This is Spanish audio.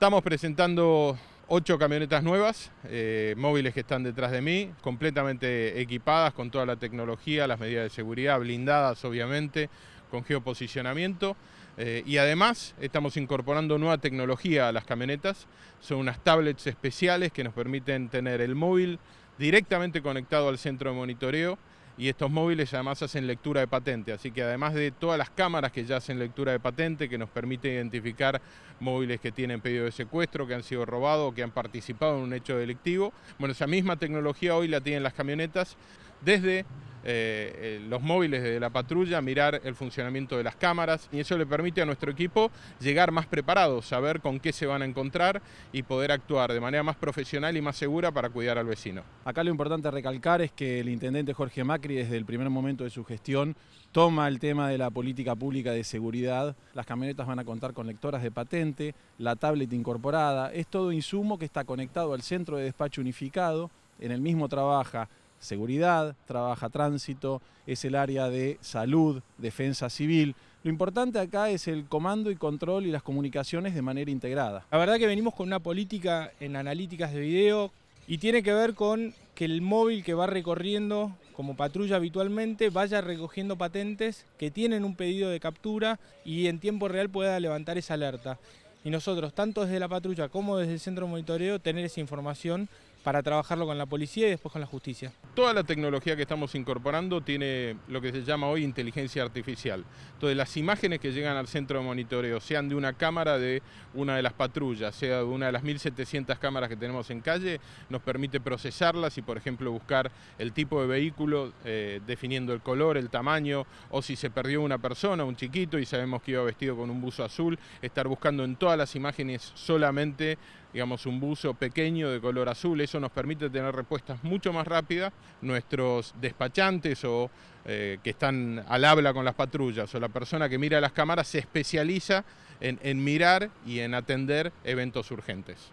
Estamos presentando ocho camionetas nuevas, eh, móviles que están detrás de mí, completamente equipadas con toda la tecnología, las medidas de seguridad, blindadas obviamente, con geoposicionamiento. Eh, y además estamos incorporando nueva tecnología a las camionetas. Son unas tablets especiales que nos permiten tener el móvil directamente conectado al centro de monitoreo y estos móviles además hacen lectura de patente, así que además de todas las cámaras que ya hacen lectura de patente, que nos permite identificar móviles que tienen pedido de secuestro, que han sido robados, que han participado en un hecho delictivo, bueno, esa misma tecnología hoy la tienen las camionetas desde eh, eh, los móviles de la patrulla, mirar el funcionamiento de las cámaras y eso le permite a nuestro equipo llegar más preparados, saber con qué se van a encontrar y poder actuar de manera más profesional y más segura para cuidar al vecino. Acá lo importante recalcar es que el intendente Jorge Macri desde el primer momento de su gestión toma el tema de la política pública de seguridad, las camionetas van a contar con lectoras de patente, la tablet incorporada, es todo insumo que está conectado al centro de despacho unificado, en el mismo trabaja seguridad, trabaja tránsito, es el área de salud, defensa civil. Lo importante acá es el comando y control y las comunicaciones de manera integrada. La verdad que venimos con una política en analíticas de video y tiene que ver con que el móvil que va recorriendo como patrulla habitualmente vaya recogiendo patentes que tienen un pedido de captura y en tiempo real pueda levantar esa alerta. Y nosotros, tanto desde la patrulla como desde el centro de monitoreo, tener esa información para trabajarlo con la policía y después con la justicia. Toda la tecnología que estamos incorporando tiene lo que se llama hoy inteligencia artificial. Entonces las imágenes que llegan al centro de monitoreo, sean de una cámara de una de las patrullas, sea de una de las 1.700 cámaras que tenemos en calle, nos permite procesarlas y por ejemplo buscar el tipo de vehículo, eh, definiendo el color, el tamaño, o si se perdió una persona, un chiquito y sabemos que iba vestido con un buzo azul, estar buscando en todas las imágenes solamente, digamos, un buzo pequeño de color azul eso nos permite tener respuestas mucho más rápidas. Nuestros despachantes o eh, que están al habla con las patrullas o la persona que mira las cámaras se especializa en mirar y en atender eventos urgentes.